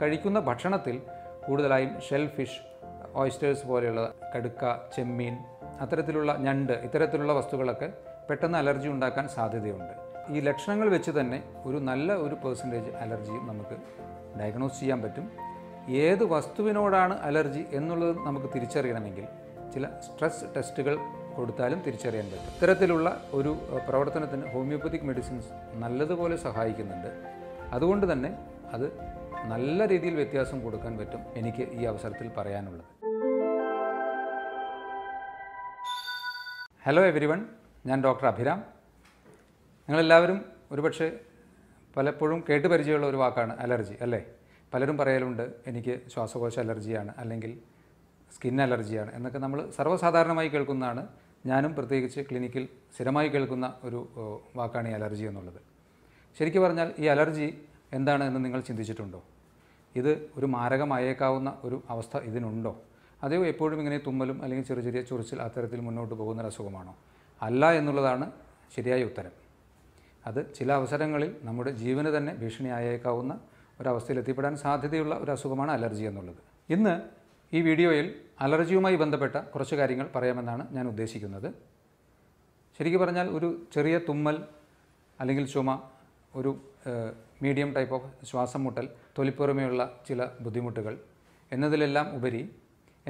കഴിക്കുന്ന ഭക്ഷണത്തിൽ കൂടുതലായും ഷെൽ ഫിഷ് ഓയിസ്റ്റേഴ്സ് പോലെയുള്ള കടുക്ക ചെമ്മീൻ അത്തരത്തിലുള്ള ഞണ്ട് ഇത്തരത്തിലുള്ള വസ്തുക്കളൊക്കെ പെട്ടെന്ന് അലർജി ഉണ്ടാക്കാൻ സാധ്യതയുണ്ട് ഈ ലക്ഷണങ്ങൾ വെച്ച് തന്നെ ഒരു നല്ല ഒരു പെർസെൻറ്റേജ് അലർജിയും നമുക്ക് ഡയഗ്നോസ് ചെയ്യാൻ പറ്റും ഏത് വസ്തുവിനോടാണ് അലർജി എന്നുള്ളത് നമുക്ക് തിരിച്ചറിയണമെങ്കിൽ ചില സ്ട്രെസ് ടെസ്റ്റുകൾ കൊടുത്താലും തിരിച്ചറിയാൻ പറ്റും ഇത്തരത്തിലുള്ള ഒരു പ്രവർത്തനത്തിന് ഹോമിയോപ്പതിക് മെഡിസിൻസ് നല്ലതുപോലെ സഹായിക്കുന്നുണ്ട് അതുകൊണ്ട് തന്നെ അത് നല്ല രീതിയിൽ വ്യത്യാസം കൊടുക്കാൻ പറ്റും എനിക്ക് ഈ അവസരത്തിൽ പറയാനുള്ളത് ഹലോ എവരി വൺ ഞാൻ ഡോക്ടർ അഭിരാം നിങ്ങളെല്ലാവരും ഒരുപക്ഷെ പലപ്പോഴും കേട്ട് പരിചയമുള്ള ഒരു വാക്കാണ് അലർജി അല്ലേ പലരും പറയലുണ്ട് എനിക്ക് ശ്വാസകോശ അലർജിയാണ് അല്ലെങ്കിൽ സ്കിൻ അലർജിയാണ് എന്നൊക്കെ നമ്മൾ സർവ്വസാധാരണമായി കേൾക്കുന്നതാണ് ഞാനും പ്രത്യേകിച്ച് ക്ലിനിക്കിൽ സ്ഥിരമായി കേൾക്കുന്ന ഒരു വാക്കാണ് ഈ അലർജി എന്നുള്ളത് ശരിക്കും പറഞ്ഞാൽ ഈ അലർജി എന്താണ് എന്ന് നിങ്ങൾ ചിന്തിച്ചിട്ടുണ്ടോ ഇത് ഒരു മാരകമായേക്കാവുന്ന ഒരു അവസ്ഥ ഇതിനുണ്ടോ അതോ എപ്പോഴും ഇങ്ങനെ തുമ്മലും അല്ലെങ്കിൽ ചെറിയ ചെറിയ ചൊറിച്ചിൽ അത്തരത്തിൽ മുന്നോട്ട് പോകുന്ന ഒരു അസുഖമാണോ അല്ല എന്നുള്ളതാണ് ശരിയായ ഉത്തരം അത് ചില അവസരങ്ങളിൽ നമ്മുടെ ജീവന് തന്നെ ഭീഷണിയായേക്കാവുന്ന ഒരവസ്ഥയിൽ എത്തിപ്പെടാൻ സാധ്യതയുള്ള ഒരു അസുഖമാണ് അലർജി എന്നുള്ളത് ഇന്ന് ഈ വീഡിയോയിൽ അലർജിയുമായി ബന്ധപ്പെട്ട കുറച്ച് കാര്യങ്ങൾ പറയാമെന്നാണ് ഞാൻ ഉദ്ദേശിക്കുന്നത് ശരിക്കും പറഞ്ഞാൽ ഒരു ചെറിയ തുമ്മൽ അല്ലെങ്കിൽ ചുമ ഒരു മീഡിയം ടൈപ്പ് ഓഫ് ശ്വാസം മുട്ടൽ തൊലിപ്പുറമെയുള്ള ചില ബുദ്ധിമുട്ടുകൾ എന്നതിലെല്ലാം ഉപരി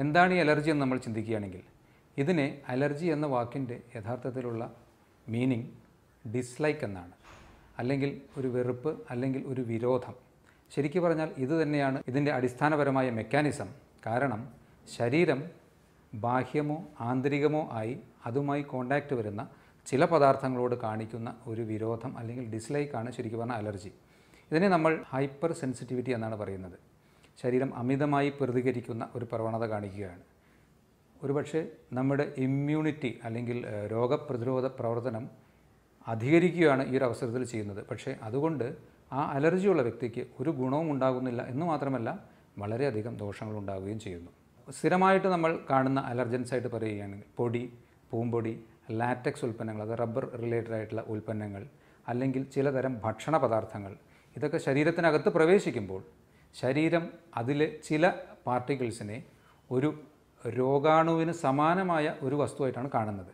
എന്താണ് ഈ അലർജി എന്ന് നമ്മൾ ചിന്തിക്കുകയാണെങ്കിൽ ഇതിനെ അലർജി എന്ന വാക്കിൻ്റെ യഥാർത്ഥത്തിലുള്ള മീനിങ് ഡിസ്ലൈക്ക് എന്നാണ് അല്ലെങ്കിൽ ഒരു വെറുപ്പ് അല്ലെങ്കിൽ ഒരു വിരോധം ശരിക്കു പറഞ്ഞാൽ ഇത് തന്നെയാണ് ഇതിൻ്റെ അടിസ്ഥാനപരമായ മെക്കാനിസം കാരണം ശരീരം ബാഹ്യമോ ആന്തരികമോ ആയി അതുമായി കോണ്ടാക്റ്റ് വരുന്ന ചില പദാർത്ഥങ്ങളോട് കാണിക്കുന്ന ഒരു വിരോധം അല്ലെങ്കിൽ ഡിസ്ലൈക്കാണ് ശരിക്കും പറഞ്ഞാൽ അലർജി ഇതിനെ നമ്മൾ ഹൈപ്പർ സെൻസിറ്റിവിറ്റി എന്നാണ് പറയുന്നത് ശരീരം അമിതമായി പ്രതികരിക്കുന്ന ഒരു പ്രവണത കാണിക്കുകയാണ് ഒരുപക്ഷെ നമ്മുടെ ഇമ്മ്യൂണിറ്റി അല്ലെങ്കിൽ രോഗപ്രതിരോധ പ്രവർത്തനം അധികരിക്കുകയാണ് ഈ ഒരു അവസരത്തിൽ ചെയ്യുന്നത് പക്ഷേ അതുകൊണ്ട് ആ അലർജിയുള്ള വ്യക്തിക്ക് ഒരു ഗുണവും ഉണ്ടാകുന്നില്ല എന്ന് മാത്രമല്ല വളരെയധികം ദോഷങ്ങൾ ഉണ്ടാവുകയും ചെയ്യുന്നു സ്ഥിരമായിട്ട് നമ്മൾ കാണുന്ന അലർജൻസ് ആയിട്ട് പറയുകയാണെങ്കിൽ പൊടി പൂമ്പൊടി ലാറ്റക്സ് ഉൽപ്പന്നങ്ങൾ അത് റബ്ബർ റിലേറ്റഡ് ആയിട്ടുള്ള ഉൽപ്പന്നങ്ങൾ അല്ലെങ്കിൽ ചിലതരം ഭക്ഷണ പദാർത്ഥങ്ങൾ ഇതൊക്കെ ശരീരത്തിനകത്ത് പ്രവേശിക്കുമ്പോൾ ശരീരം അതിലെ ചില പാർട്ടിക്കിൾസിനെ ഒരു രോഗാണുവിന് സമാനമായ ഒരു വസ്തുവായിട്ടാണ് കാണുന്നത്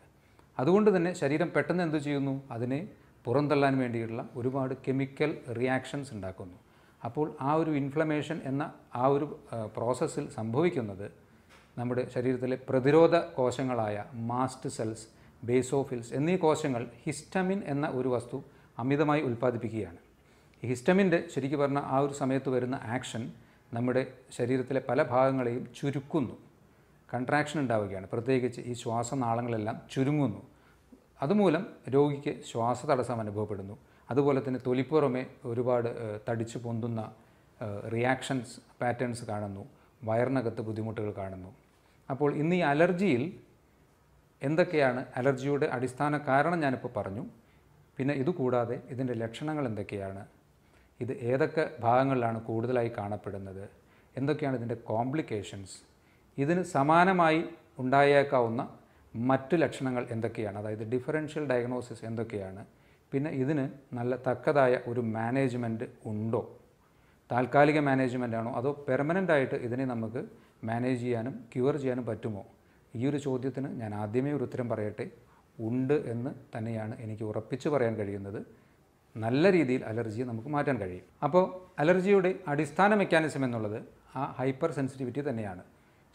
അതുകൊണ്ട് തന്നെ ശരീരം പെട്ടെന്ന് എന്ത് ചെയ്യുന്നു അതിനെ പുറന്തള്ളാൻ വേണ്ടിയിട്ടുള്ള ഒരുപാട് കെമിക്കൽ റിയാക്ഷൻസ് ഉണ്ടാക്കുന്നു അപ്പോൾ ആ ഒരു ഇൻഫ്ലമേഷൻ എന്ന ആ ഒരു പ്രോസസ്സിൽ സംഭവിക്കുന്നത് നമ്മുടെ ശരീരത്തിലെ പ്രതിരോധ കോശങ്ങളായ മാസ്റ്റ് സെൽസ് ബേസോഫിൽസ് എന്നീ കോശങ്ങൾ ഹിസ്റ്റമിൻ എന്ന ഒരു വസ്തു അമിതമായി ഉൽപ്പാദിപ്പിക്കുകയാണ് ഹിസ്റ്റമിൻ്റെ ശരിക്കും പറഞ്ഞാൽ ആ ഒരു സമയത്ത് വരുന്ന ആക്ഷൻ നമ്മുടെ ശരീരത്തിലെ പല ഭാഗങ്ങളെയും ചുരുക്കുന്നു കൺട്രാക്ഷൻ ഉണ്ടാവുകയാണ് പ്രത്യേകിച്ച് ഈ ശ്വാസനാളങ്ങളെല്ലാം ചുരുങ്ങുന്നു അതുമൂലം രോഗിക്ക് ശ്വാസ തടസ്സം അനുഭവപ്പെടുന്നു അതുപോലെ തന്നെ തൊലിപ്പുറമെ ഒരുപാട് തടിച്ചു പൊന്തുന്ന റിയാക്ഷൻസ് പാറ്റേൺസ് കാണുന്നു വയറിനകത്ത് ബുദ്ധിമുട്ടുകൾ കാണുന്നു അപ്പോൾ ഇന്ന് ഈ അലർജിയിൽ എന്തൊക്കെയാണ് അലർജിയുടെ അടിസ്ഥാന കാരണം ഞാനിപ്പോൾ പറഞ്ഞു പിന്നെ ഇതുകൂടാതെ ഇതിൻ്റെ ലക്ഷണങ്ങൾ എന്തൊക്കെയാണ് ഇത് ഏതൊക്കെ ഭാഗങ്ങളിലാണ് കൂടുതലായി കാണപ്പെടുന്നത് എന്തൊക്കെയാണ് ഇതിൻ്റെ കോംപ്ലിക്കേഷൻസ് ഇതിന് സമാനമായി ഉണ്ടായേക്കാവുന്ന മറ്റു ലക്ഷണങ്ങൾ എന്തൊക്കെയാണ് അതായത് ഡിഫറൻഷ്യൽ ഡയഗ്നോസിസ് എന്തൊക്കെയാണ് പിന്നെ ഇതിന് നല്ല തക്കതായ ഒരു മാനേജ്മെൻറ്റ് ഉണ്ടോ താൽക്കാലിക മാനേജ്മെൻ്റ് ആണോ അതോ പെർമനൻ്റ് ആയിട്ട് ഇതിനെ നമുക്ക് മാനേജ് ചെയ്യാനും ക്യൂർ ചെയ്യാനും പറ്റുമോ ഈ ഒരു ചോദ്യത്തിന് ഞാൻ ആദ്യമേ ഒരു ഉത്തരം പറയട്ടെ ഉണ്ട് എന്ന് തന്നെയാണ് എനിക്ക് ഉറപ്പിച്ച് പറയാൻ കഴിയുന്നത് നല്ല രീതിയിൽ അലർജിയെ നമുക്ക് മാറ്റാൻ കഴിയും അപ്പോൾ അലർജിയുടെ അടിസ്ഥാന മെക്കാനിസം എന്നുള്ളത് ആ ഹൈപ്പർ സെൻസിറ്റിവിറ്റി തന്നെയാണ്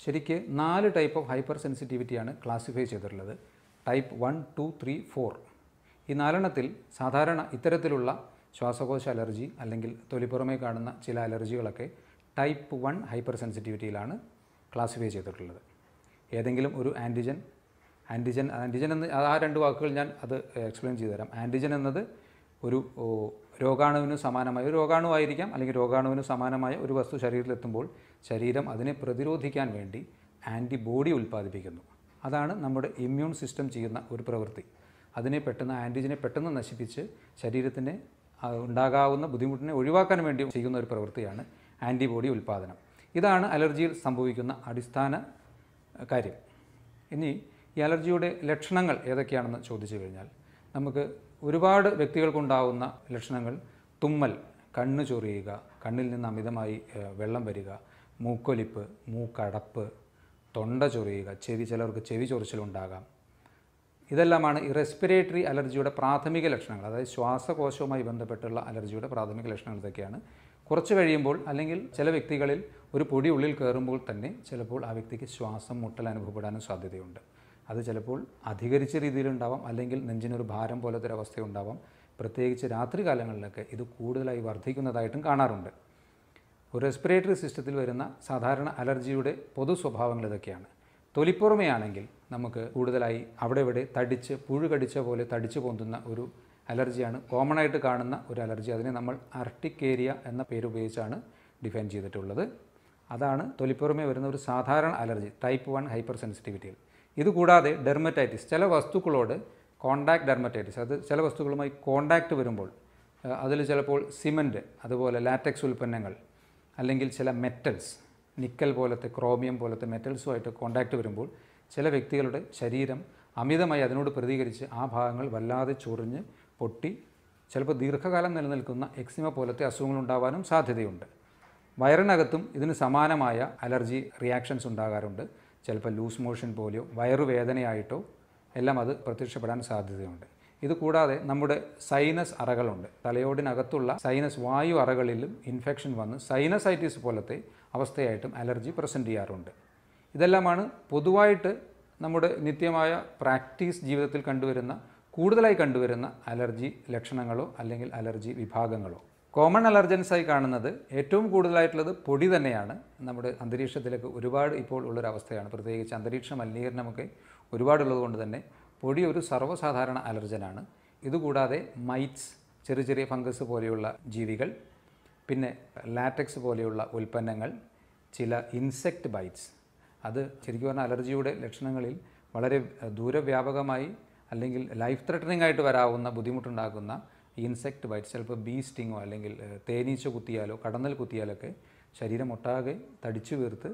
ശരിക്ക് നാല് ടൈപ്പ് ഓഫ് ഹൈപ്പർ സെൻസിറ്റിവിറ്റിയാണ് ക്ലാസിഫൈ ചെയ്തിട്ടുള്ളത് type one two three four ഈ നാലെണ്ണത്തിൽ സാധാരണ ഇത്തരത്തിലുള്ള ശ്വാസകോശ അലർജി അല്ലെങ്കിൽ തൊലിപ്പുറമേ കാണുന്ന ചില അലർജികളൊക്കെ ടൈപ്പ് വൺ ഹൈപ്പർ സെൻസിറ്റിവിറ്റിയിലാണ് ക്ലാസിഫൈ ചെയ്തിട്ടുള്ളത് ഏതെങ്കിലും ഒരു ആൻറ്റിജൻ ആൻറ്റിജൻ ആൻറ്റിജൻ എന്ന് ആ രണ്ട് വാക്കുകൾ ഞാൻ അത് എക്സ്പ്ലെയിൻ ചെയ്തു തരാം ആൻറ്റിജൻ എന്നത് ഒരു രോഗാണുവിന് സമാനമായ ഒരു രോഗാണുവായിരിക്കാം അല്ലെങ്കിൽ രോഗാണുവിന് സമാനമായ ഒരു വസ്തു ശരീരത്തിലെത്തുമ്പോൾ ശരീരം അതിനെ പ്രതിരോധിക്കാൻ വേണ്ടി ആൻറ്റിബോഡി ഉൽപ്പാദിപ്പിക്കുന്നു അതാണ് നമ്മുടെ ഇമ്മ്യൂൺ സിസ്റ്റം ചെയ്യുന്ന ഒരു പ്രവൃത്തി അതിനെ പെട്ടെന്ന് ആൻറ്റിജനെ പെട്ടെന്ന് നശിപ്പിച്ച് ശരീരത്തിനെ ഉണ്ടാകാവുന്ന ബുദ്ധിമുട്ടിനെ ഒഴിവാക്കാൻ വേണ്ടി ചെയ്യുന്ന ഒരു പ്രവൃത്തിയാണ് ആൻറ്റിബോഡി ഉൽപ്പാദനം ഇതാണ് അലർജിയിൽ സംഭവിക്കുന്ന അടിസ്ഥാന കാര്യം ഇനി ഈ അലർജിയുടെ ലക്ഷണങ്ങൾ ഏതൊക്കെയാണെന്ന് ചോദിച്ചു കഴിഞ്ഞാൽ നമുക്ക് ഒരുപാട് വ്യക്തികൾക്കുണ്ടാവുന്ന ലക്ഷണങ്ങൾ തുമ്മൽ കണ്ണ് ചൊറിയുക കണ്ണിൽ നിന്ന് അമിതമായി വെള്ളം വരിക മൂക്കൊലിപ്പ് മൂക്കടപ്പ് തൊണ്ട ചൊറിയുക ചെവി ചിലർക്ക് ചെവി ചൊറിച്ചിലുണ്ടാകാം ഇതെല്ലാമാണ് ഈ റെസ്പിറേറ്ററി അലർജിയുടെ പ്രാഥമിക ലക്ഷണങ്ങൾ അതായത് ശ്വാസകോശവുമായി ബന്ധപ്പെട്ടുള്ള അലർജിയുടെ പ്രാഥമിക ലക്ഷണങ്ങൾ ഇതൊക്കെയാണ് കുറച്ച് കഴിയുമ്പോൾ അല്ലെങ്കിൽ ചില വ്യക്തികളിൽ ഒരു പൊടി ഉള്ളിൽ കയറുമ്പോൾ തന്നെ ചിലപ്പോൾ ആ വ്യക്തിക്ക് ശ്വാസം മുട്ടൽ അനുഭവപ്പെടാനും സാധ്യതയുണ്ട് അത് ചിലപ്പോൾ അധികരിച്ച രീതിയിലുണ്ടാവാം അല്ലെങ്കിൽ നെഞ്ചിനൊരു ഭാരം പോലത്തെ ഒരു അവസ്ഥയുണ്ടാവാം പ്രത്യേകിച്ച് രാത്രി കാലങ്ങളിലൊക്കെ ഇത് കൂടുതലായി വർദ്ധിക്കുന്നതായിട്ടും കാണാറുണ്ട് ഒരു റെസ്പിറേറ്ററി സിസ്റ്റത്തിൽ വരുന്ന സാധാരണ അലർജിയുടെ പൊതു സ്വഭാവങ്ങൾ ഇതൊക്കെയാണ് തൊലിപ്പുറമയാണെങ്കിൽ നമുക്ക് കൂടുതലായി അവിടെ ഇവിടെ തടിച്ച് പുഴു കടിച്ച പോലെ തടിച്ച് പൊന്തുന്ന ഒരു അലർജിയാണ് കോമൺ ആയിട്ട് കാണുന്ന ഒരു അലർജി അതിനെ നമ്മൾ അർട്ടിക്കേരിയ എന്ന പേര് ഉപയോഗിച്ചാണ് ഡിഫൈൻ ചെയ്തിട്ടുള്ളത് അതാണ് തൊലിപ്പുറമേ വരുന്ന ഒരു സാധാരണ അലർജി ടൈപ്പ് വൺ ഹൈപ്പർ സെൻസിറ്റിവിറ്റിയിൽ ഇതുകൂടാതെ ഡെർമറ്റൈറ്റിസ് ചില വസ്തുക്കളോട് കോണ്ടാക്ട് ഡെർമറ്റൈറ്റിസ് അത് ചില വസ്തുക്കളുമായി കോണ്ടാക്ട് വരുമ്പോൾ അതിൽ ചിലപ്പോൾ സിമൻറ്റ് അതുപോലെ ലാറ്റക്സ് ഉൽപ്പന്നങ്ങൾ അല്ലെങ്കിൽ ചില മെറ്റൽസ് നിക്കൽ പോലത്തെ ക്രോമിയം പോലത്തെ മെറ്റൽസുമായിട്ട് കോണ്ടാക്ട് വരുമ്പോൾ ചില വ്യക്തികളുടെ ശരീരം അമിതമായി അതിനോട് പ്രതികരിച്ച് ആ ഭാഗങ്ങൾ വല്ലാതെ ചൊറിഞ്ഞ് പൊട്ടി ചിലപ്പോൾ ദീർഘകാലം നിലനിൽക്കുന്ന എക്സിമ പോലത്തെ ഉണ്ടാവാനും സാധ്യതയുണ്ട് വയറിനകത്തും ഇതിന് സമാനമായ അലർജി റിയാക്ഷൻസ് ഉണ്ടാകാറുണ്ട് ചിലപ്പോൾ ലൂസ് മോഷൻ പോലെയോ വയറുവേദനയായിട്ടോ എല്ലാം അത് പ്രത്യക്ഷപ്പെടാൻ സാധ്യതയുണ്ട് ഇതുകൂടാതെ നമ്മുടെ സൈനസ് അറകളുണ്ട് തലയോടിനകത്തുള്ള സൈനസ് വായു അറകളിലും ഇൻഫെക്ഷൻ വന്ന് സൈനസൈറ്റിസ് പോലത്തെ അവസ്ഥയായിട്ടും അലർജി പ്രസൻറ്റ് ചെയ്യാറുണ്ട് ഇതെല്ലാമാണ് പൊതുവായിട്ട് നമ്മുടെ നിത്യമായ പ്രാക്ടീസ് ജീവിതത്തിൽ കണ്ടുവരുന്ന കൂടുതലായി കണ്ടുവരുന്ന അലർജി ലക്ഷണങ്ങളോ അല്ലെങ്കിൽ അലർജി വിഭാഗങ്ങളോ കോമൺ അലർജൻസായി കാണുന്നത് ഏറ്റവും കൂടുതലായിട്ടുള്ളത് പൊടി തന്നെയാണ് നമ്മുടെ അന്തരീക്ഷത്തിലേക്ക് ഒരുപാട് ഇപ്പോൾ ഉള്ളൊരവസ്ഥയാണ് പ്രത്യേകിച്ച് അന്തരീക്ഷ മലിനീകരണമൊക്കെ ഒരുപാടുള്ളത് കൊണ്ട് തന്നെ പൊടി ഒരു സർവ്വസാധാരണ അലർജനാണ് ഇതുകൂടാതെ മൈറ്റ്സ് ചെറിയ ചെറിയ ഫംഗസ് പോലെയുള്ള ജീവികൾ പിന്നെ ലാറ്റക്സ് പോലെയുള്ള ഉൽപ്പന്നങ്ങൾ ചില ഇൻസെക്റ്റ് ബൈറ്റ്സ് അത് ശരിക്കും പറഞ്ഞാൽ അലർജിയുടെ ലക്ഷണങ്ങളിൽ വളരെ ദൂരവ്യാപകമായി അല്ലെങ്കിൽ ലൈഫ് ത്രെറ്റനിങ് ആയിട്ട് വരാവുന്ന ബുദ്ധിമുട്ടുണ്ടാക്കുന്ന ഇൻസെക്ട് ബൈറ്റ് ചിലപ്പോൾ ബീ സ്റ്റിങ്ങോ അല്ലെങ്കിൽ തേനീച്ച കുത്തിയാലോ കടന്നൽ കുത്തിയാലൊക്കെ ഒട്ടാകെ തടിച്ചു വീർത്ത്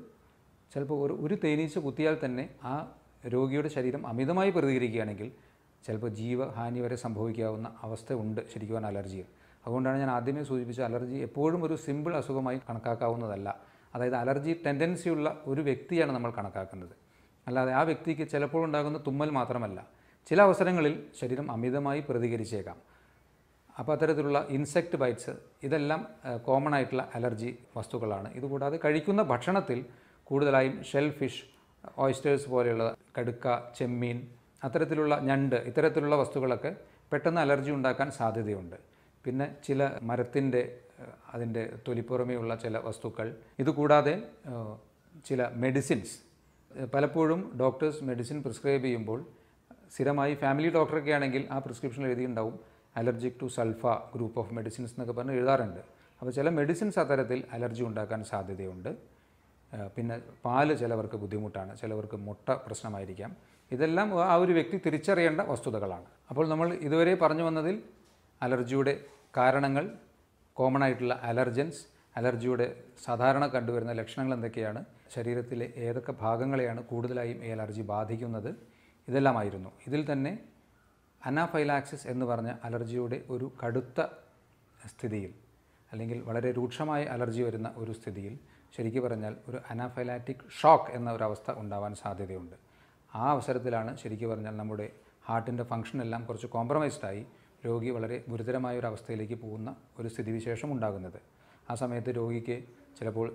ചിലപ്പോൾ ഒരു ഒരു തേനീച്ച കുത്തിയാൽ തന്നെ ആ രോഗിയുടെ ശരീരം അമിതമായി പ്രതികരിക്കുകയാണെങ്കിൽ ചിലപ്പോൾ ജീവഹാനി വരെ സംഭവിക്കാവുന്ന അവസ്ഥ ഉണ്ട് പറഞ്ഞാൽ അലർജിയിൽ അതുകൊണ്ടാണ് ഞാൻ ആദ്യമേ സൂചിപ്പിച്ച അലർജി എപ്പോഴും ഒരു സിമ്പിൾ അസുഖമായി കണക്കാക്കാവുന്നതല്ല അതായത് അലർജി ടെൻഡൻസിയുള്ള ഒരു വ്യക്തിയാണ് നമ്മൾ കണക്കാക്കുന്നത് അല്ലാതെ ആ വ്യക്തിക്ക് ചിലപ്പോൾ ഉണ്ടാകുന്ന തുമ്മൽ മാത്രമല്ല ചില അവസരങ്ങളിൽ ശരീരം അമിതമായി പ്രതികരിച്ചേക്കാം അപ്പോൾ അത്തരത്തിലുള്ള ഇൻസെക്റ്റ് ബൈറ്റ്സ് ഇതെല്ലാം കോമൺ ആയിട്ടുള്ള അലർജി വസ്തുക്കളാണ് ഇതുകൂടാതെ കഴിക്കുന്ന ഭക്ഷണത്തിൽ കൂടുതലായും ഷെൽ ഫിഷ് ഓയിസ്റ്റേഴ്സ് പോലെയുള്ള കടുക്ക ചെമ്മീൻ അത്തരത്തിലുള്ള ഞണ്ട് ഇത്തരത്തിലുള്ള വസ്തുക്കളൊക്കെ പെട്ടെന്ന് അലർജി ഉണ്ടാക്കാൻ സാധ്യതയുണ്ട് പിന്നെ ചില മരത്തിൻ്റെ അതിൻ്റെ തൊലിപ്പുറമെയുള്ള ചില വസ്തുക്കൾ ഇതുകൂടാതെ ചില മെഡിസിൻസ് പലപ്പോഴും ഡോക്ടേഴ്സ് മെഡിസിൻ പ്രിസ്ക്രൈബ് ചെയ്യുമ്പോൾ സ്ഥിരമായി ഫാമിലി ഡോക്ടറൊക്കെ ആണെങ്കിൽ ആ പ്രിസ്ക്രിപ്ഷൻ എഴുതിയിട്ടുണ്ടാവും allergic to sulfa group of medicines എന്നൊക്കെ പറഞ്ഞ് എഴുതാറുണ്ട് അപ്പോൾ ചില മെഡിസിൻസ് അത്തരത്തിൽ അലർജി ഉണ്ടാക്കാൻ സാധ്യതയുണ്ട് പിന്നെ പാല് ചിലവർക്ക് ബുദ്ധിമുട്ടാണ് ചിലവർക്ക് മുട്ട പ്രശ്നമായിരിക്കാം ഇതെല്ലാം ആ ഒരു വ്യക്തി തിരിച്ചറിയേണ്ട വസ്തുതകളാണ് അപ്പോൾ നമ്മൾ ഇതുവരെ പറഞ്ഞു വന്നതിൽ അലർജിയുടെ കാരണങ്ങൾ കോമൺ ആയിട്ടുള്ള അലർജൻസ് അലർജിയുടെ സാധാരണ കണ്ടുവരുന്ന ലക്ഷണങ്ങൾ എന്തൊക്കെയാണ് ശരീരത്തിലെ ഏതൊക്കെ ഭാഗങ്ങളെയാണ് കൂടുതലായും ഈ അലർജി ബാധിക്കുന്നത് ഇതെല്ലാമായിരുന്നു ഇതിൽ തന്നെ അനാഫൈലാക്സിസ് എന്ന് പറഞ്ഞ അലർജിയുടെ ഒരു കടുത്ത സ്ഥിതിയിൽ അല്ലെങ്കിൽ വളരെ രൂക്ഷമായ അലർജി വരുന്ന ഒരു സ്ഥിതിയിൽ ശരിക്കും പറഞ്ഞാൽ ഒരു അനാഫൈലാറ്റിക് ഷോക്ക് എന്ന ഒരവസ്ഥ ഉണ്ടാവാൻ സാധ്യതയുണ്ട് ആ അവസരത്തിലാണ് ശരിക്കും പറഞ്ഞാൽ നമ്മുടെ ഹാർട്ടിൻ്റെ ഫങ്ഷനെല്ലാം എല്ലാം കുറച്ച് കോംപ്രമൈസ്ഡായി രോഗി വളരെ ഗുരുതരമായ ഒരു അവസ്ഥയിലേക്ക് പോകുന്ന ഒരു സ്ഥിതിവിശേഷം ഉണ്ടാകുന്നത് ആ സമയത്ത് രോഗിക്ക് ചിലപ്പോൾ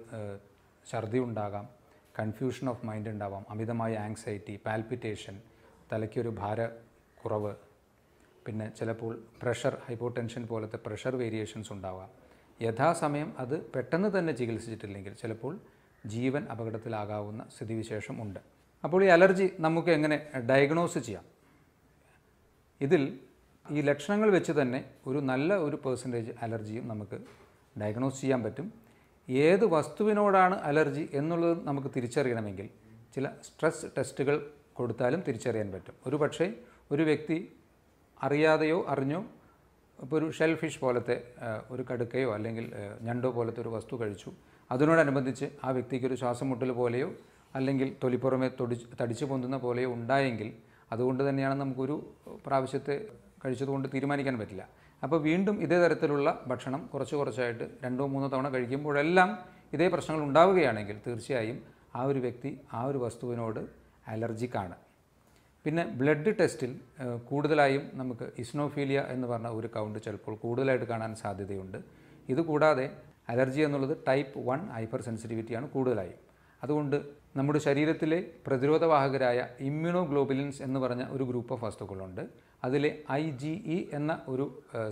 ഛർദി ഉണ്ടാകാം കൺഫ്യൂഷൻ ഓഫ് മൈൻഡ് ഉണ്ടാവാം അമിതമായ ആങ്സൈറ്റി പാൽപിറ്റേഷൻ തലയ്ക്കൊരു ഭാരക്കുറവ് പിന്നെ ചിലപ്പോൾ പ്രഷർ ഹൈപ്പോടെൻഷൻ പോലത്തെ പ്രഷർ വേരിയേഷൻസ് ഉണ്ടാവാം യഥാസമയം അത് പെട്ടെന്ന് തന്നെ ചികിത്സിച്ചിട്ടില്ലെങ്കിൽ ചിലപ്പോൾ ജീവൻ അപകടത്തിലാകാവുന്ന സ്ഥിതിവിശേഷം ഉണ്ട് അപ്പോൾ ഈ അലർജി നമുക്ക് എങ്ങനെ ഡയഗ്നോസ് ചെയ്യാം ഇതിൽ ഈ ലക്ഷണങ്ങൾ വെച്ച് തന്നെ ഒരു നല്ല ഒരു പേഴ്സൻറ്റേജ് അലർജിയും നമുക്ക് ഡയഗ്നോസ് ചെയ്യാൻ പറ്റും ഏത് വസ്തുവിനോടാണ് അലർജി എന്നുള്ളത് നമുക്ക് തിരിച്ചറിയണമെങ്കിൽ ചില സ്ട്രെസ് ടെസ്റ്റുകൾ കൊടുത്താലും തിരിച്ചറിയാൻ പറ്റും ഒരു പക്ഷേ ഒരു വ്യക്തി അറിയാതെയോ അറിഞ്ഞോ ഇപ്പോൾ ഒരു ഷെൽഫിഷ് പോലത്തെ ഒരു കടുക്കയോ അല്ലെങ്കിൽ ഞണ്ടോ പോലത്തെ ഒരു വസ്തു കഴിച്ചു അതിനോടനുബന്ധിച്ച് ആ വ്യക്തിക്ക് ഒരു ശ്വാസം മുട്ടൽ പോലെയോ അല്ലെങ്കിൽ തൊലിപ്പുറമെ തൊടി തടിച്ചു പൊന്തുന്ന പോലെയോ ഉണ്ടായെങ്കിൽ അതുകൊണ്ട് തന്നെയാണ് നമുക്കൊരു പ്രാവശ്യത്തെ കഴിച്ചതുകൊണ്ട് തീരുമാനിക്കാൻ പറ്റില്ല അപ്പോൾ വീണ്ടും ഇതേ തരത്തിലുള്ള ഭക്ഷണം കുറച്ച് കുറച്ചായിട്ട് രണ്ടോ മൂന്നോ തവണ കഴിക്കുമ്പോഴെല്ലാം ഇതേ പ്രശ്നങ്ങൾ ഉണ്ടാവുകയാണെങ്കിൽ തീർച്ചയായും ആ ഒരു വ്യക്തി ആ ഒരു വസ്തുവിനോട് അലർജിക്കാണ് പിന്നെ ബ്ലഡ് ടെസ്റ്റിൽ കൂടുതലായും നമുക്ക് ഇസ്നോഫീലിയ എന്ന് പറഞ്ഞ ഒരു കൗണ്ട് ചിലപ്പോൾ കൂടുതലായിട്ട് കാണാൻ സാധ്യതയുണ്ട് ഇതുകൂടാതെ അലർജി എന്നുള്ളത് ടൈപ്പ് വൺ ഹൈപ്പർ സെൻസിറ്റിവിറ്റിയാണ് കൂടുതലായും അതുകൊണ്ട് നമ്മുടെ ശരീരത്തിലെ പ്രതിരോധവാഹകരായ ഇമ്മ്യൂണോഗ്ലോബുലിൻസ് എന്ന് പറഞ്ഞ ഒരു ഗ്രൂപ്പ് ഓഫ് വസ്തുക്കളുണ്ട് അതിലെ ഐ ജി ഇ എന്ന ഒരു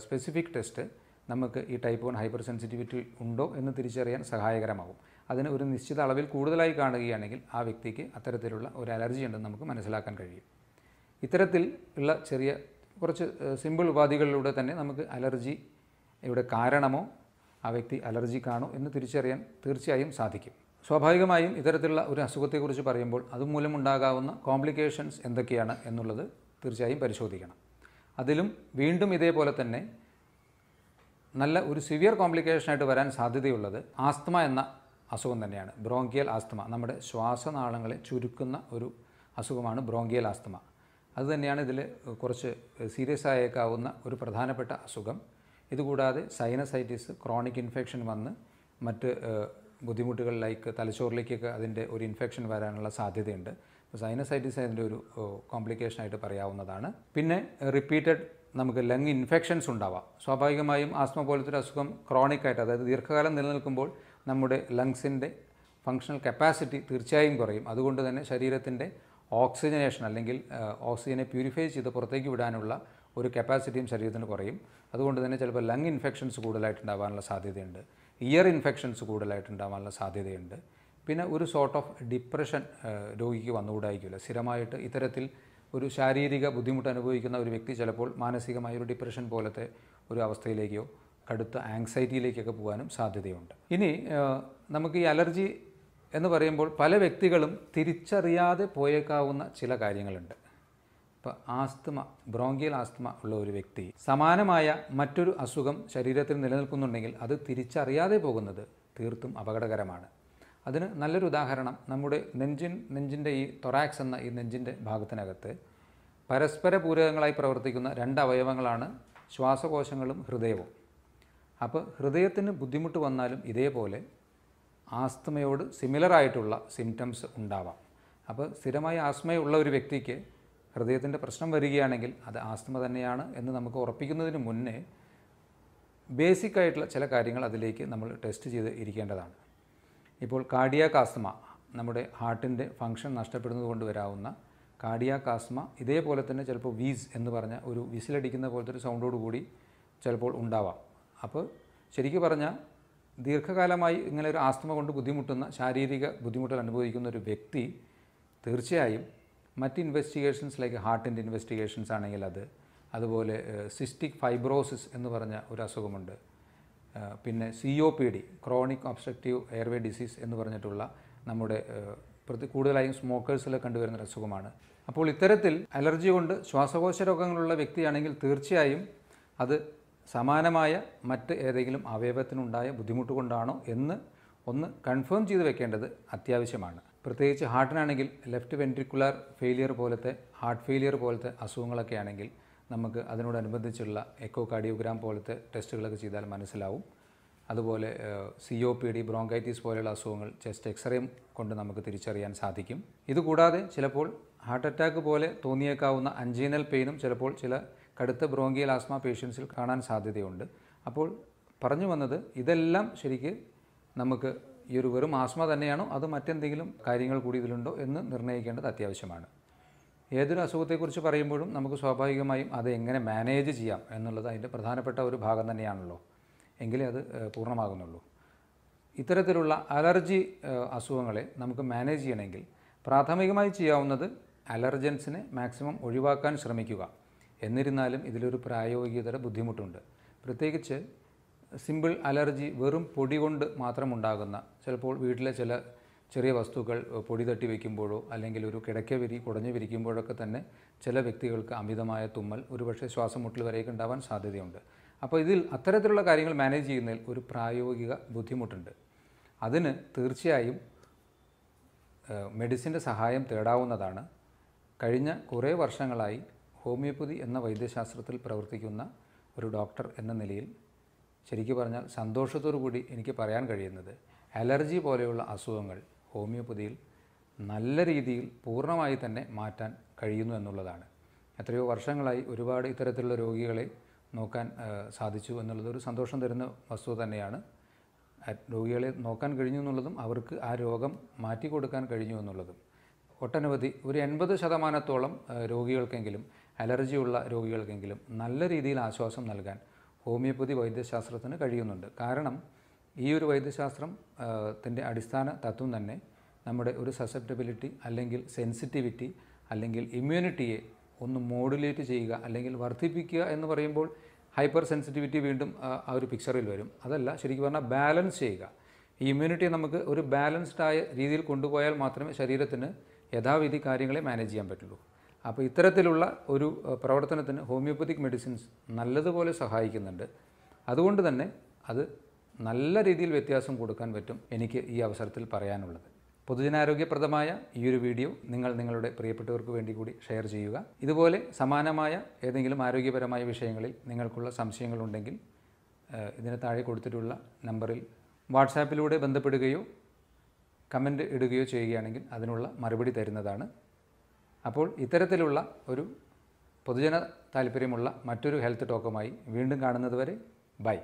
സ്പെസിഫിക് ടെസ്റ്റ് നമുക്ക് ഈ ടൈപ്പ് വൺ ഹൈപ്പർ സെൻസിറ്റിവിറ്റി ഉണ്ടോ എന്ന് തിരിച്ചറിയാൻ സഹായകരമാകും അതിന് ഒരു നിശ്ചിത അളവിൽ കൂടുതലായി കാണുകയാണെങ്കിൽ ആ വ്യക്തിക്ക് അത്തരത്തിലുള്ള ഒരു അലർജി ഉണ്ടെന്ന് നമുക്ക് മനസ്സിലാക്കാൻ കഴിയും ഇത്തരത്തിൽ ഉള്ള ചെറിയ കുറച്ച് സിമ്പിൾ ഉപാധികളിലൂടെ തന്നെ നമുക്ക് അലർജി ഇവിടെ കാരണമോ ആ വ്യക്തി അലർജിക്കാണോ എന്ന് തിരിച്ചറിയാൻ തീർച്ചയായും സാധിക്കും സ്വാഭാവികമായും ഇത്തരത്തിലുള്ള ഒരു അസുഖത്തെക്കുറിച്ച് പറയുമ്പോൾ അതുമൂലം ഉണ്ടാകാവുന്ന കോംപ്ലിക്കേഷൻസ് എന്തൊക്കെയാണ് എന്നുള്ളത് തീർച്ചയായും പരിശോധിക്കണം അതിലും വീണ്ടും ഇതേപോലെ തന്നെ നല്ല ഒരു സിവിയർ കോംപ്ലിക്കേഷനായിട്ട് വരാൻ സാധ്യതയുള്ളത് ആസ്തമ എന്ന അസുഖം തന്നെയാണ് ബ്രോങ്കിയൽ ആസ്തമ നമ്മുടെ ശ്വാസനാളങ്ങളെ ചുരുക്കുന്ന ഒരു അസുഖമാണ് ബ്രോങ്കിയൽ ആസ്തമ അതുതന്നെയാണ് ഇതിൽ കുറച്ച് സീരിയസ് ആയേക്കാവുന്ന ഒരു പ്രധാനപ്പെട്ട അസുഖം ഇതുകൂടാതെ സൈനസൈറ്റിസ് ക്രോണിക് ഇൻഫെക്ഷൻ വന്ന് മറ്റ് ബുദ്ധിമുട്ടുകൾ ലൈക്ക് തലച്ചോറിലേക്കൊക്കെ അതിൻ്റെ ഒരു ഇൻഫെക്ഷൻ വരാനുള്ള സാധ്യതയുണ്ട് സൈനസൈറ്റിസ് അതിൻ്റെ ഒരു കോംപ്ലിക്കേഷൻ ആയിട്ട് പറയാവുന്നതാണ് പിന്നെ റിപ്പീറ്റഡ് നമുക്ക് ലങ് ഇൻഫെക്ഷൻസ് ഉണ്ടാവാം സ്വാഭാവികമായും ആസ്മ പോലത്തെ ഒരു അസുഖം ക്രോണിക്കായിട്ട് ആയിട്ട് അതായത് ദീർഘകാലം നിലനിൽക്കുമ്പോൾ നമ്മുടെ ലങ്സിൻ്റെ ഫങ്ഷണൽ കപ്പാസിറ്റി തീർച്ചയായും കുറയും അതുകൊണ്ട് തന്നെ ശരീരത്തിൻ്റെ ഓക്സിജനേഷൻ അല്ലെങ്കിൽ ഓക്സിജനെ പ്യൂരിഫൈ ചെയ്ത് പുറത്തേക്ക് വിടാനുള്ള ഒരു കപ്പാസിറ്റിയും ശരീരത്തിന് കുറയും അതുകൊണ്ട് തന്നെ ചിലപ്പോൾ ലങ് ഇൻഫെക്ഷൻസ് കൂടുതലായിട്ടുണ്ടാകാനുള്ള സാധ്യതയുണ്ട് ഇയർ ഇൻഫെക്ഷൻസ് കൂടുതലായിട്ടുണ്ടാകാനുള്ള സാധ്യതയുണ്ട് പിന്നെ ഒരു സോർട്ട് ഓഫ് ഡിപ്രഷൻ രോഗിക്ക് വന്നുകൂടായിരിക്കില്ല സ്ഥിരമായിട്ട് ഇത്തരത്തിൽ ഒരു ശാരീരിക ബുദ്ധിമുട്ട് അനുഭവിക്കുന്ന ഒരു വ്യക്തി ചിലപ്പോൾ മാനസികമായ ഒരു ഡിപ്രഷൻ പോലത്തെ ഒരു അവസ്ഥയിലേക്കോ കടുത്ത ആങ്സൈറ്റിയിലേക്കൊക്കെ പോകാനും സാധ്യതയുണ്ട് ഇനി നമുക്ക് ഈ അലർജി എന്ന് പറയുമ്പോൾ പല വ്യക്തികളും തിരിച്ചറിയാതെ പോയേക്കാവുന്ന ചില കാര്യങ്ങളുണ്ട് ഇപ്പം ആസ്തമ ബ്രോങ്കിയൽ ആസ്തമ ഉള്ള ഒരു വ്യക്തി സമാനമായ മറ്റൊരു അസുഖം ശരീരത്തിൽ നിലനിൽക്കുന്നുണ്ടെങ്കിൽ അത് തിരിച്ചറിയാതെ പോകുന്നത് തീർത്തും അപകടകരമാണ് അതിന് നല്ലൊരു ഉദാഹരണം നമ്മുടെ നെഞ്ചിൻ നെഞ്ചിൻ്റെ ഈ തൊറാക്സ് എന്ന ഈ നെഞ്ചിൻ്റെ ഭാഗത്തിനകത്ത് പരസ്പര പൂരകങ്ങളായി പ്രവർത്തിക്കുന്ന രണ്ട് അവയവങ്ങളാണ് ശ്വാസകോശങ്ങളും ഹൃദയവും അപ്പോൾ ഹൃദയത്തിന് ബുദ്ധിമുട്ട് വന്നാലും ഇതേപോലെ ആസ്തമയോട് സിമിലർ ആയിട്ടുള്ള സിംറ്റംസ് ഉണ്ടാവാം അപ്പോൾ സ്ഥിരമായി ആസ്മയുള്ള ഒരു വ്യക്തിക്ക് ഹൃദയത്തിൻ്റെ പ്രശ്നം വരികയാണെങ്കിൽ അത് ആസ്തമ തന്നെയാണ് എന്ന് നമുക്ക് ഉറപ്പിക്കുന്നതിന് മുന്നേ ബേസിക് ആയിട്ടുള്ള ചില കാര്യങ്ങൾ അതിലേക്ക് നമ്മൾ ടെസ്റ്റ് ചെയ്ത് ഇരിക്കേണ്ടതാണ് ഇപ്പോൾ കാർഡിയാക് ആസ്മ നമ്മുടെ ഹാർട്ടിൻ്റെ ഫങ്ഷൻ നഷ്ടപ്പെടുന്നത് കൊണ്ട് വരാവുന്ന കാർഡിയാക് ആസ്മ ഇതേപോലെ തന്നെ ചിലപ്പോൾ വീസ് എന്ന് പറഞ്ഞ ഒരു വിസിലടിക്കുന്ന പോലത്തെ ഒരു സൗണ്ടോട് കൂടി ചിലപ്പോൾ ഉണ്ടാവാം അപ്പോൾ ശരിക്കും പറഞ്ഞാൽ ദീർഘകാലമായി ഇങ്ങനെ ഒരു ആസ്തമ കൊണ്ട് ബുദ്ധിമുട്ടുന്ന ശാരീരിക ബുദ്ധിമുട്ടുകൾ അനുഭവിക്കുന്ന ഒരു വ്യക്തി തീർച്ചയായും മറ്റ് ഇൻവെസ്റ്റിഗേഷൻസ് ലൈക്ക് ഹാർട്ടിൻ്റെ ഇൻവെസ്റ്റിഗേഷൻസ് ആണെങ്കിൽ അത് അതുപോലെ സിസ്റ്റിക് ഫൈബ്രോസിസ് എന്ന് പറഞ്ഞ ഒരു അസുഖമുണ്ട് പിന്നെ C O P D chronic obstructive airway disease എന്ന് പറഞ്ഞിട്ടുള്ള നമ്മുടെ പ്രതി കൂടുതലായും സ്മോക്കേഴ്സിൽ കണ്ടുവരുന്ന ഒരു അസുഖമാണ് അപ്പോൾ ഇത്തരത്തിൽ അലർജി കൊണ്ട് ശ്വാസകോശ രോഗങ്ങളുള്ള വ്യക്തിയാണെങ്കിൽ തീർച്ചയായും അത് സമാനമായ മറ്റ് ഏതെങ്കിലും അവയവത്തിനുണ്ടായ ബുദ്ധിമുട്ട് കൊണ്ടാണോ എന്ന് ഒന്ന് കൺഫേം ചെയ്ത് വെക്കേണ്ടത് അത്യാവശ്യമാണ് പ്രത്യേകിച്ച് ഹാർട്ടിനാണെങ്കിൽ ലെഫ്റ്റ് വെൻട്രിക്കുലാർ ഫെയിലിയർ പോലത്തെ ഹാർട്ട് ഫെയിലിയർ പോലത്തെ അസുഖങ്ങളൊക്കെ ആണെങ്കിൽ നമുക്ക് അതിനോടനുബന്ധിച്ചുള്ള എക്കോ കാർഡിയോഗ്രാം പോലത്തെ ടെസ്റ്റുകളൊക്കെ ചെയ്താൽ മനസ്സിലാവും അതുപോലെ C O P D bronchitis പോലെയുള്ള അസുഖങ്ങൾ ചെസ്റ്റ് എക്സ്റേ കൊണ്ട് നമുക്ക് തിരിച്ചറിയാൻ സാധിക്കും ഇതുകൂടാതെ ചിലപ്പോൾ ഹാർട്ട് അറ്റാക്ക് പോലെ തോന്നിയേക്കാവുന്ന അഞ്ചീനൽ പെയിനും ചിലപ്പോൾ ചില കടുത്ത ബ്രോങ്കിയൽ ആസ്മ പേഷ്യൻസിൽ കാണാൻ സാധ്യതയുണ്ട് അപ്പോൾ പറഞ്ഞു വന്നത് ഇതെല്ലാം ശരിക്ക് നമുക്ക് ഈ ഒരു വെറും ആസ്മ തന്നെയാണോ അത് മറ്റെന്തെങ്കിലും കാര്യങ്ങൾ കൂടി ഇതിലുണ്ടോ എന്ന് നിർണ്ണയിക്കേണ്ടത് അത്യാവശ്യമാണ് ഏതൊരു അസുഖത്തെക്കുറിച്ച് പറയുമ്പോഴും നമുക്ക് സ്വാഭാവികമായും അത് എങ്ങനെ മാനേജ് ചെയ്യാം എന്നുള്ളത് അതിൻ്റെ പ്രധാനപ്പെട്ട ഒരു ഭാഗം തന്നെയാണല്ലോ എങ്കിലേ അത് പൂർണ്ണമാകുന്നുള്ളൂ ഇത്തരത്തിലുള്ള അലർജി അസുഖങ്ങളെ നമുക്ക് മാനേജ് ചെയ്യണമെങ്കിൽ പ്രാഥമികമായി ചെയ്യാവുന്നത് അലർജൻസിനെ മാക്സിമം ഒഴിവാക്കാൻ ശ്രമിക്കുക എന്നിരുന്നാലും ഇതിലൊരു പ്രായോഗികതയുടെ ബുദ്ധിമുട്ടുണ്ട് പ്രത്യേകിച്ച് സിമ്പിൾ അലർജി വെറും പൊടി കൊണ്ട് മാത്രം ഉണ്ടാകുന്ന ചിലപ്പോൾ വീട്ടിലെ ചില ചെറിയ വസ്തുക്കൾ പൊടി തട്ടി വയ്ക്കുമ്പോഴോ അല്ലെങ്കിൽ ഒരു കിടക്ക വിരി കുടഞ്ഞു വിരിക്കുമ്പോഴൊക്കെ തന്നെ ചില വ്യക്തികൾക്ക് അമിതമായ തുമ്മൽ ഒരുപക്ഷെ ശ്വാസം മുട്ടൽ വരെയൊക്കെ ഉണ്ടാവാൻ സാധ്യതയുണ്ട് അപ്പോൾ ഇതിൽ അത്തരത്തിലുള്ള കാര്യങ്ങൾ മാനേജ് ചെയ്യുന്നതിൽ ഒരു പ്രായോഗിക ബുദ്ധിമുട്ടുണ്ട് അതിന് തീർച്ചയായും മെഡിസിൻ്റെ സഹായം തേടാവുന്നതാണ് കഴിഞ്ഞ കുറേ വർഷങ്ങളായി ഹോമിയോപ്പതി എന്ന വൈദ്യശാസ്ത്രത്തിൽ പ്രവർത്തിക്കുന്ന ഒരു ഡോക്ടർ എന്ന നിലയിൽ ശരിക്കു പറഞ്ഞാൽ സന്തോഷത്തോടു കൂടി എനിക്ക് പറയാൻ കഴിയുന്നത് അലർജി പോലെയുള്ള അസുഖങ്ങൾ ഹോമിയോപ്പതിയിൽ നല്ല രീതിയിൽ പൂർണ്ണമായി തന്നെ മാറ്റാൻ കഴിയുന്നു എന്നുള്ളതാണ് എത്രയോ വർഷങ്ങളായി ഒരുപാട് ഇത്തരത്തിലുള്ള രോഗികളെ നോക്കാൻ സാധിച്ചു എന്നുള്ളത് ഒരു സന്തോഷം തരുന്ന വസ്തു തന്നെയാണ് രോഗികളെ നോക്കാൻ കഴിഞ്ഞു എന്നുള്ളതും അവർക്ക് ആ രോഗം മാറ്റി കൊടുക്കാൻ കഴിഞ്ഞു എന്നുള്ളതും ഒട്ടനവധി ഒരു എൺപത് ശതമാനത്തോളം രോഗികൾക്കെങ്കിലും അലർജിയുള്ള രോഗികൾക്കെങ്കിലും നല്ല രീതിയിൽ ആശ്വാസം നൽകാൻ ഹോമിയോപ്പതി വൈദ്യശാസ്ത്രത്തിന് കഴിയുന്നുണ്ട് കാരണം ഈ ഒരു വൈദ്യശാസ്ത്രം ത്തിൻ്റെ അടിസ്ഥാന തത്വം തന്നെ നമ്മുടെ ഒരു സസെപ്റ്റബിലിറ്റി അല്ലെങ്കിൽ സെൻസിറ്റിവിറ്റി അല്ലെങ്കിൽ ഇമ്മ്യൂണിറ്റിയെ ഒന്ന് മോഡുലേറ്റ് ചെയ്യുക അല്ലെങ്കിൽ വർദ്ധിപ്പിക്കുക എന്ന് പറയുമ്പോൾ ഹൈപ്പർ സെൻസിറ്റിവിറ്റി വീണ്ടും ആ ഒരു പിക്ചറിൽ വരും അതല്ല ശരിക്കും പറഞ്ഞാൽ ബാലൻസ് ചെയ്യുക ഈ ഇമ്മ്യൂണിറ്റി നമുക്ക് ഒരു ബാലൻസ്ഡ് ആയ രീതിയിൽ കൊണ്ടുപോയാൽ മാത്രമേ ശരീരത്തിന് യഥാവിധി കാര്യങ്ങളെ മാനേജ് ചെയ്യാൻ പറ്റുള്ളൂ അപ്പോൾ ഇത്തരത്തിലുള്ള ഒരു പ്രവർത്തനത്തിന് ഹോമിയോപ്പതിക് മെഡിസിൻസ് നല്ലതുപോലെ സഹായിക്കുന്നുണ്ട് അതുകൊണ്ട് തന്നെ അത് നല്ല രീതിയിൽ വ്യത്യാസം കൊടുക്കാൻ പറ്റും എനിക്ക് ഈ അവസരത്തിൽ പറയാനുള്ളത് പൊതുജനാരോഗ്യപ്രദമായ ഈ ഒരു വീഡിയോ നിങ്ങൾ നിങ്ങളുടെ പ്രിയപ്പെട്ടവർക്ക് വേണ്ടി കൂടി ഷെയർ ചെയ്യുക ഇതുപോലെ സമാനമായ ഏതെങ്കിലും ആരോഗ്യപരമായ വിഷയങ്ങളിൽ നിങ്ങൾക്കുള്ള സംശയങ്ങളുണ്ടെങ്കിൽ ഇതിന് താഴെ കൊടുത്തിട്ടുള്ള നമ്പറിൽ വാട്സാപ്പിലൂടെ ബന്ധപ്പെടുകയോ കമൻറ്റ് ഇടുകയോ ചെയ്യുകയാണെങ്കിൽ അതിനുള്ള മറുപടി തരുന്നതാണ് അപ്പോൾ ഇത്തരത്തിലുള്ള ഒരു പൊതുജന താല്പര്യമുള്ള മറ്റൊരു ഹെൽത്ത് ടോക്കുമായി വീണ്ടും കാണുന്നതുവരെ ബൈ